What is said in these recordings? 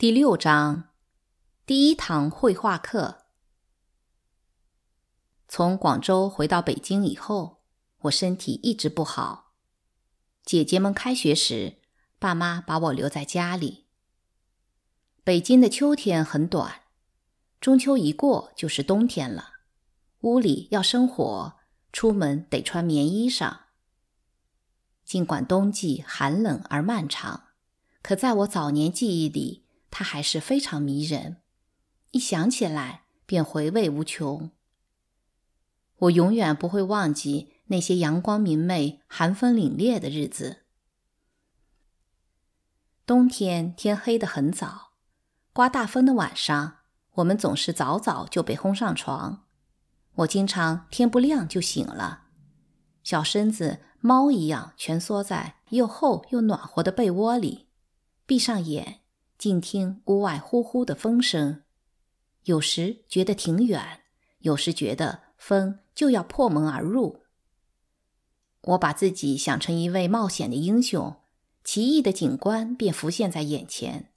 第六章，第一堂绘画课。从广州回到北京以后，我身体一直不好。姐姐们开学时，爸妈把我留在家里。北京的秋天很短，中秋一过就是冬天了。屋里要生火，出门得穿棉衣裳。尽管冬季寒冷而漫长，可在我早年记忆里。它还是非常迷人，一想起来便回味无穷。我永远不会忘记那些阳光明媚、寒风凛冽的日子。冬天天黑得很早，刮大风的晚上，我们总是早早就被轰上床。我经常天不亮就醒了，小身子猫一样蜷缩在又厚又暖和的被窝里，闭上眼。静听屋外呼呼的风声，有时觉得挺远，有时觉得风就要破门而入。我把自己想成一位冒险的英雄，奇异的景观便浮现在眼前，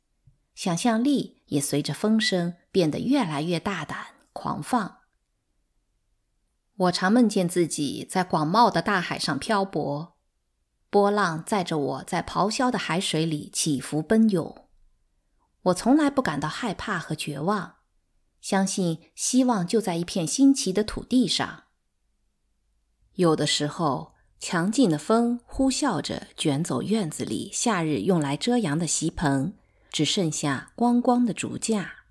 想象力也随着风声变得越来越大胆、狂放。我常梦见自己在广袤的大海上漂泊，波浪载着我在咆哮的海水里起伏奔涌。我从来不感到害怕和绝望，相信希望就在一片新奇的土地上。有的时候，强劲的风呼啸着卷走院子里夏日用来遮阳的席棚，只剩下光光的竹架。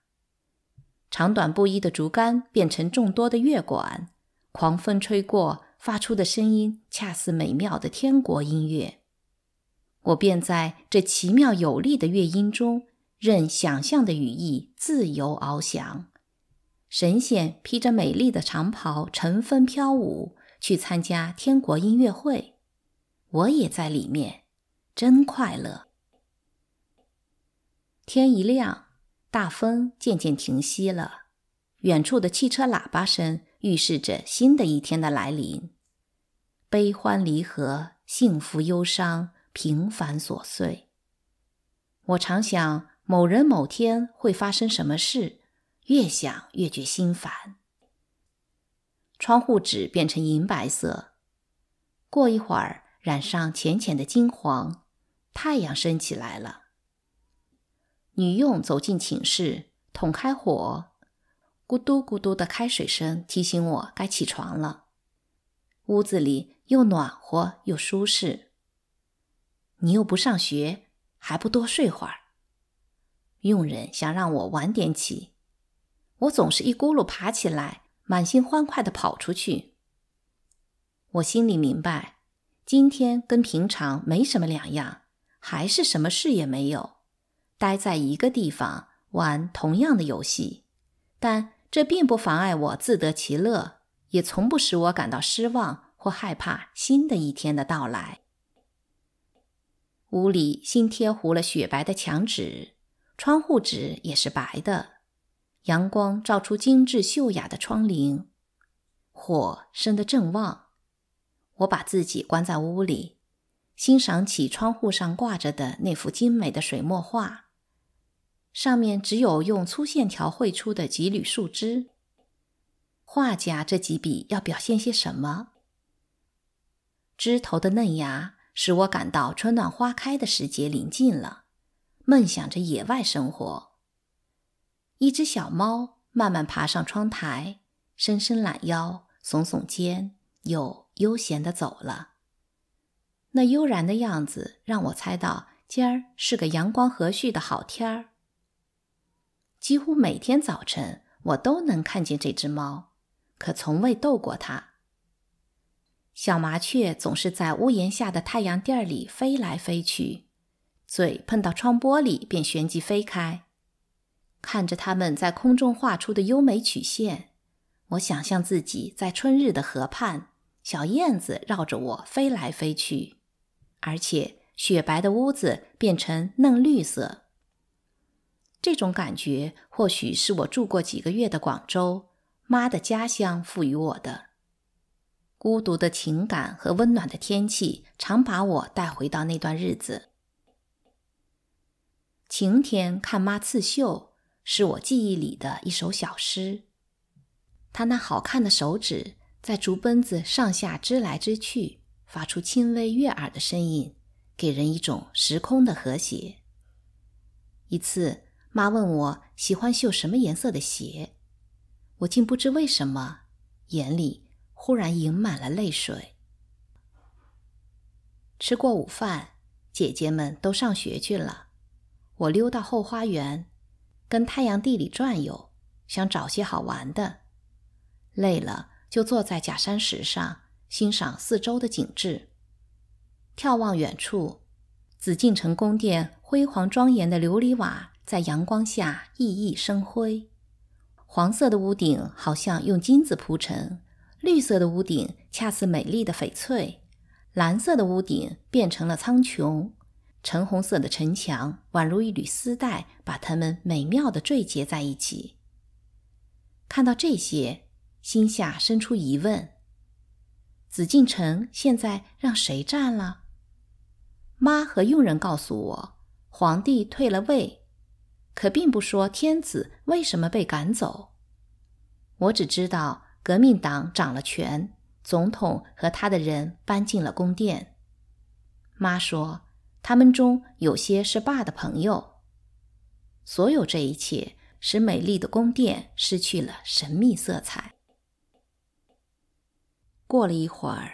长短不一的竹竿变成众多的乐管，狂风吹过，发出的声音恰似美妙的天国音乐。我便在这奇妙有力的乐音中。任想象的羽翼自由翱翔，神仙披着美丽的长袍乘风飘舞，去参加天国音乐会。我也在里面，真快乐。天一亮，大风渐渐停息了，远处的汽车喇叭声预示着新的一天的来临。悲欢离合，幸福忧伤，平凡琐碎，我常想。某人某天会发生什么事？越想越觉心烦。窗户纸变成银白色，过一会儿染上浅浅的金黄。太阳升起来了。女佣走进寝室，捅开火，咕嘟咕嘟的开水声提醒我该起床了。屋子里又暖和又舒适。你又不上学，还不多睡会儿？佣人想让我晚点起，我总是一咕噜爬起来，满心欢快的跑出去。我心里明白，今天跟平常没什么两样，还是什么事也没有，待在一个地方玩同样的游戏。但这并不妨碍我自得其乐，也从不使我感到失望或害怕新的一天的到来。屋里新贴糊了雪白的墙纸。窗户纸也是白的，阳光照出精致秀雅的窗棂。火生得正旺，我把自己关在屋里，欣赏起窗户上挂着的那幅精美的水墨画。上面只有用粗线条绘出的几缕树枝，画家这几笔要表现些什么？枝头的嫩芽使我感到春暖花开的时节临近了。梦想着野外生活。一只小猫慢慢爬上窗台，伸伸懒腰，耸耸肩，又悠闲的走了。那悠然的样子让我猜到，今儿是个阳光和煦的好天儿。几乎每天早晨，我都能看见这只猫，可从未逗过它。小麻雀总是在屋檐下的太阳垫里飞来飞去。嘴碰到窗玻璃，便旋即飞开。看着它们在空中画出的优美曲线，我想象自己在春日的河畔，小燕子绕着我飞来飞去，而且雪白的屋子变成嫩绿色。这种感觉或许是我住过几个月的广州妈的家乡赋予我的。孤独的情感和温暖的天气常把我带回到那段日子。晴天看妈刺绣是我记忆里的一首小诗。她那好看的手指在竹绷子上下织来织去，发出轻微悦耳的声音，给人一种时空的和谐。一次，妈问我喜欢绣什么颜色的鞋，我竟不知为什么，眼里忽然盈满了泪水。吃过午饭，姐姐们都上学去了。我溜到后花园，跟太阳地里转悠，想找些好玩的。累了就坐在假山石上，欣赏四周的景致。眺望远处，紫禁城宫殿辉煌庄严的琉璃瓦在阳光下熠熠生辉。黄色的屋顶好像用金子铺成，绿色的屋顶恰似美丽的翡翠，蓝色的屋顶变成了苍穹。橙红色的城墙宛如一缕丝带，把它们美妙地缀结在一起。看到这些，心下生出疑问：紫禁城现在让谁占了？妈和佣人告诉我，皇帝退了位，可并不说天子为什么被赶走。我只知道革命党掌了权，总统和他的人搬进了宫殿。妈说。他们中有些是爸的朋友。所有这一切使美丽的宫殿失去了神秘色彩。过了一会儿，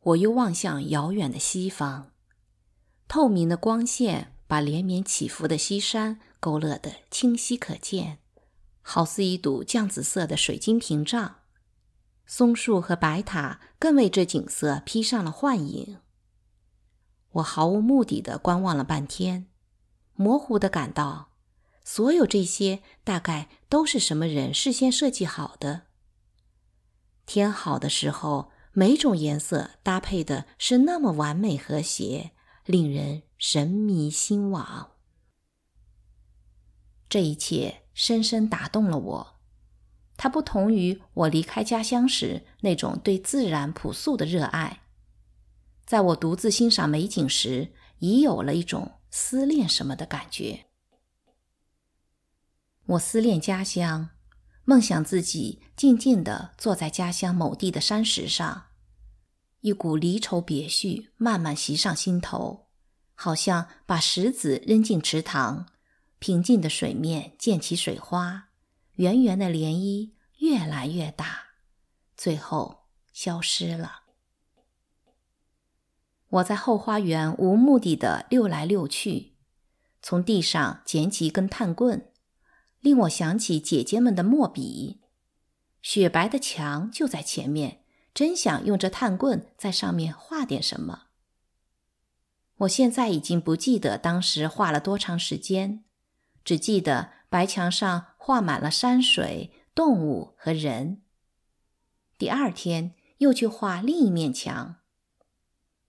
我又望向遥远的西方，透明的光线把连绵起伏的西山勾勒得清晰可见，好似一堵绛紫色的水晶屏障。松树和白塔更为这景色披上了幻影。我毫无目的的观望了半天，模糊的感到，所有这些大概都是什么人事先设计好的。天好的时候，每种颜色搭配的是那么完美和谐，令人神迷心往。这一切深深打动了我，它不同于我离开家乡时那种对自然朴素的热爱。在我独自欣赏美景时，已有了一种思念什么的感觉。我思念家乡，梦想自己静静地坐在家乡某地的山石上，一股离愁别绪慢慢袭上心头，好像把石子扔进池塘，平静的水面溅起水花，圆圆的涟漪越来越大，最后消失了。我在后花园无目的的溜来溜去，从地上捡起一根炭棍，令我想起姐姐们的墨笔。雪白的墙就在前面，真想用这炭棍在上面画点什么。我现在已经不记得当时画了多长时间，只记得白墙上画满了山水、动物和人。第二天又去画另一面墙。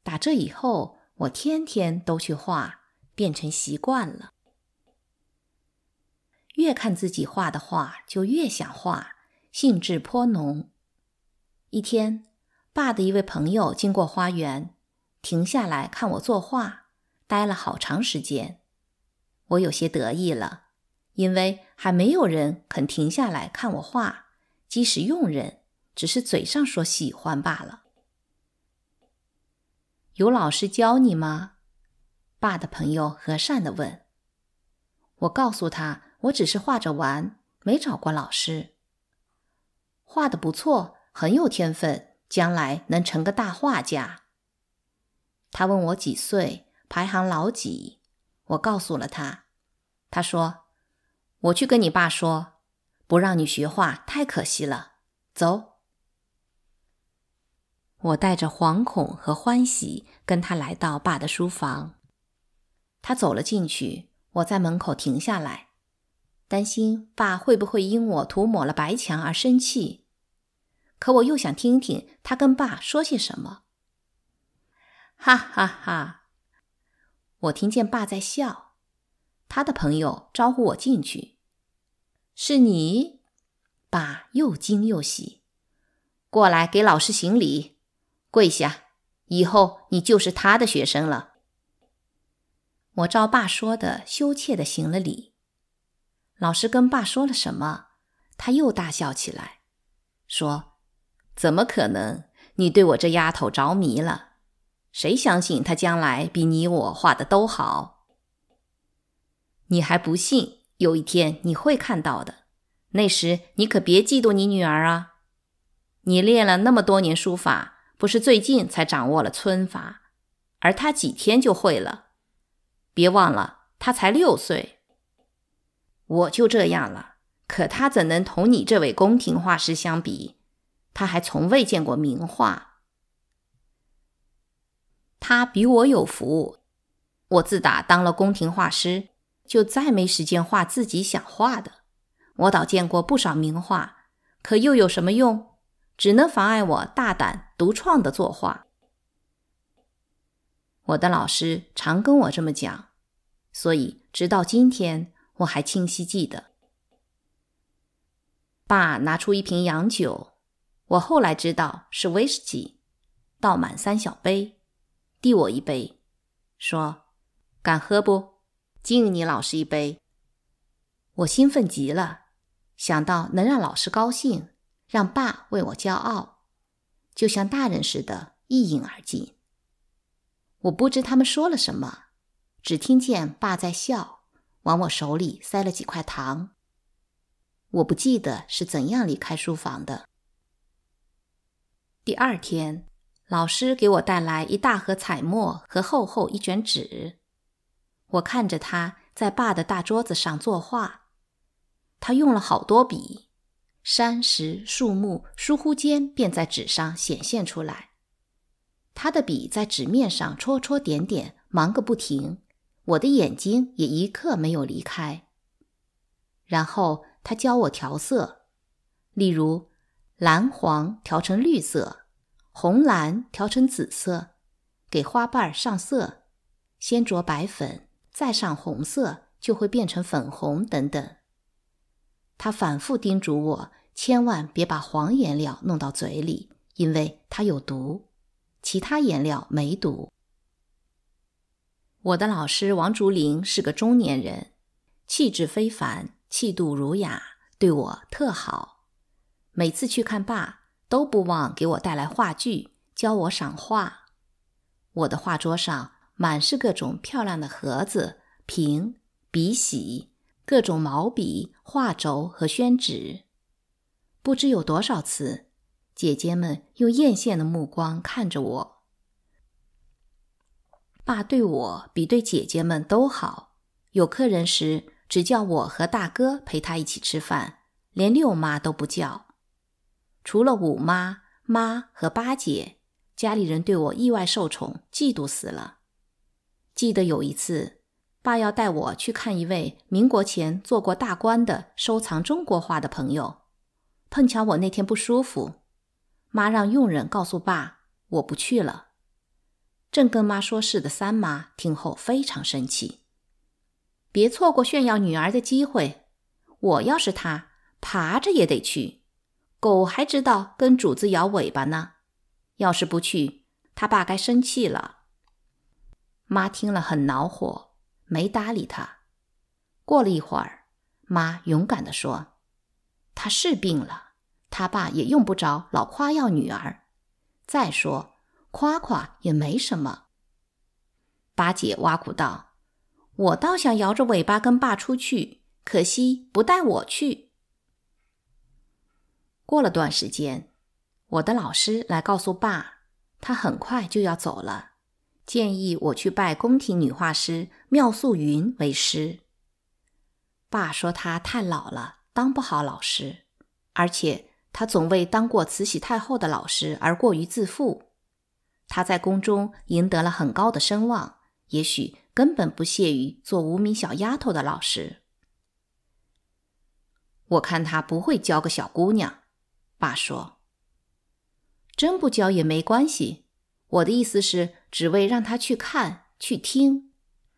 打这以后，我天天都去画，变成习惯了。越看自己画的画，就越想画，兴致颇浓。一天，爸的一位朋友经过花园，停下来看我作画，待了好长时间。我有些得意了，因为还没有人肯停下来看我画，即使用人，只是嘴上说喜欢罢了。有老师教你吗？爸的朋友和善的问。我告诉他，我只是画着玩，没找过老师。画的不错，很有天分，将来能成个大画家。他问我几岁，排行老几。我告诉了他。他说：“我去跟你爸说，不让你学画太可惜了。”走。我带着惶恐和欢喜跟他来到爸的书房，他走了进去，我在门口停下来，担心爸会不会因我涂抹了白墙而生气，可我又想听听他跟爸说些什么。哈哈哈，我听见爸在笑，他的朋友招呼我进去，是你，爸又惊又喜，过来给老师行礼。跪下，以后你就是他的学生了。我照爸说的，羞怯的行了礼。老师跟爸说了什么？他又大笑起来，说：“怎么可能？你对我这丫头着迷了？谁相信她将来比你我画的都好？你还不信？有一天你会看到的。那时你可别嫉妒你女儿啊！你练了那么多年书法。”不是最近才掌握了村法，而他几天就会了。别忘了，他才六岁。我就这样了，可他怎能同你这位宫廷画师相比？他还从未见过名画。他比我有福，我自打当了宫廷画师，就再没时间画自己想画的。我倒见过不少名画，可又有什么用？只能妨碍我大胆独创的作画。我的老师常跟我这么讲，所以直到今天我还清晰记得。爸拿出一瓶洋酒，我后来知道是威士忌，倒满三小杯，递我一杯，说：“敢喝不？敬你老师一杯。”我兴奋极了，想到能让老师高兴。让爸为我骄傲，就像大人似的，一饮而尽。我不知他们说了什么，只听见爸在笑，往我手里塞了几块糖。我不记得是怎样离开书房的。第二天，老师给我带来一大盒彩墨和厚厚一卷纸。我看着他在爸的大桌子上作画，他用了好多笔。山石、树木，疏忽间便在纸上显现出来。他的笔在纸面上戳戳点点，忙个不停。我的眼睛也一刻没有离开。然后他教我调色，例如蓝黄调成绿色，红蓝调成紫色，给花瓣上色，先着白粉，再上红色，就会变成粉红等等。他反复叮嘱我，千万别把黄颜料弄到嘴里，因为它有毒，其他颜料没毒。我的老师王竹林是个中年人，气质非凡，气度儒雅，对我特好。每次去看爸，都不忘给我带来话剧，教我赏画。我的画桌上满是各种漂亮的盒子、瓶、笔洗。各种毛笔、画轴和宣纸，不知有多少次，姐姐们用艳羡的目光看着我。爸对我比对姐姐们都好，有客人时只叫我和大哥陪他一起吃饭，连六妈都不叫，除了五妈、妈和八姐，家里人对我意外受宠，嫉妒死了。记得有一次。爸要带我去看一位民国前做过大官的、收藏中国画的朋友，碰巧我那天不舒服，妈让佣人告诉爸我不去了。正跟妈说事的三妈听后非常生气，别错过炫耀女儿的机会。我要是她，爬着也得去，狗还知道跟主子摇尾巴呢。要是不去，他爸该生气了。妈听了很恼火。没搭理他。过了一会儿，妈勇敢的说：“他是病了，他爸也用不着老夸耀女儿。再说，夸夸也没什么。”八姐挖苦道：“我倒想摇着尾巴跟爸出去，可惜不带我去。”过了段时间，我的老师来告诉爸，他很快就要走了。建议我去拜宫廷女画师妙素云为师。爸说她太老了，当不好老师，而且她总为当过慈禧太后的老师而过于自负。她在宫中赢得了很高的声望，也许根本不屑于做无名小丫头的老师。我看她不会教个小姑娘。爸说：“真不教也没关系。”我的意思是。只为让他去看、去听，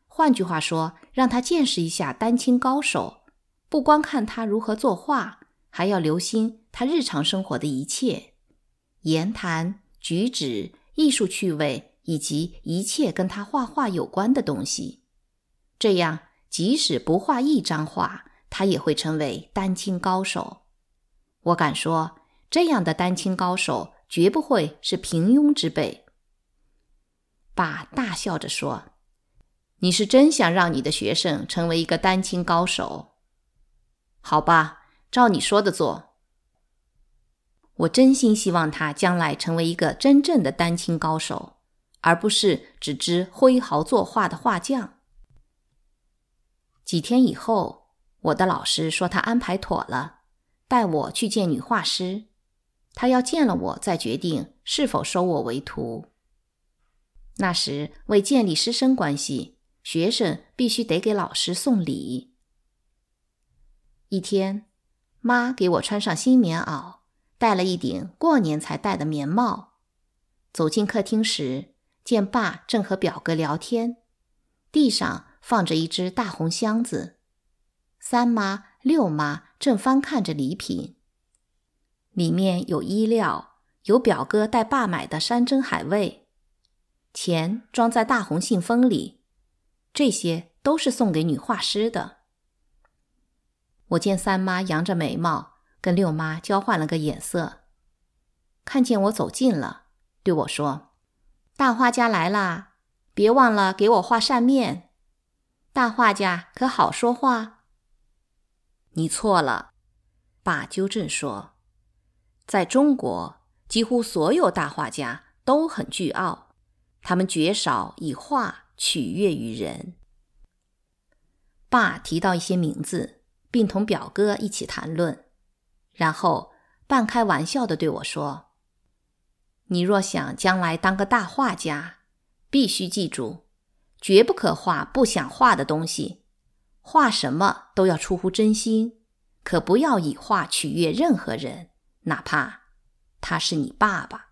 换句话说，让他见识一下丹青高手。不光看他如何作画，还要留心他日常生活的一切，言谈举止、艺术趣味以及一切跟他画画有关的东西。这样，即使不画一张画，他也会成为丹青高手。我敢说，这样的丹青高手绝不会是平庸之辈。爸大笑着说：“你是真想让你的学生成为一个单亲高手，好吧？照你说的做。我真心希望他将来成为一个真正的单亲高手，而不是只知挥毫作画的画匠。”几天以后，我的老师说他安排妥了，带我去见女画师。他要见了我，再决定是否收我为徒。那时为建立师生关系，学生必须得给老师送礼。一天，妈给我穿上新棉袄，戴了一顶过年才戴的棉帽，走进客厅时，见爸正和表哥聊天，地上放着一只大红箱子，三妈、六妈正翻看着礼品，里面有衣料，有表哥带爸买的山珍海味。钱装在大红信封里，这些都是送给女画师的。我见三妈扬着眉毛，跟六妈交换了个眼色，看见我走近了，对我说：“大画家来啦，别忘了给我画扇面。大画家可好说话？”你错了，爸纠正说：“在中国，几乎所有大画家都很倨傲。”他们绝少以画取悦于人。爸提到一些名字，并同表哥一起谈论，然后半开玩笑的对我说：“你若想将来当个大画家，必须记住，绝不可画不想画的东西，画什么都要出乎真心，可不要以画取悦任何人，哪怕他是你爸爸。”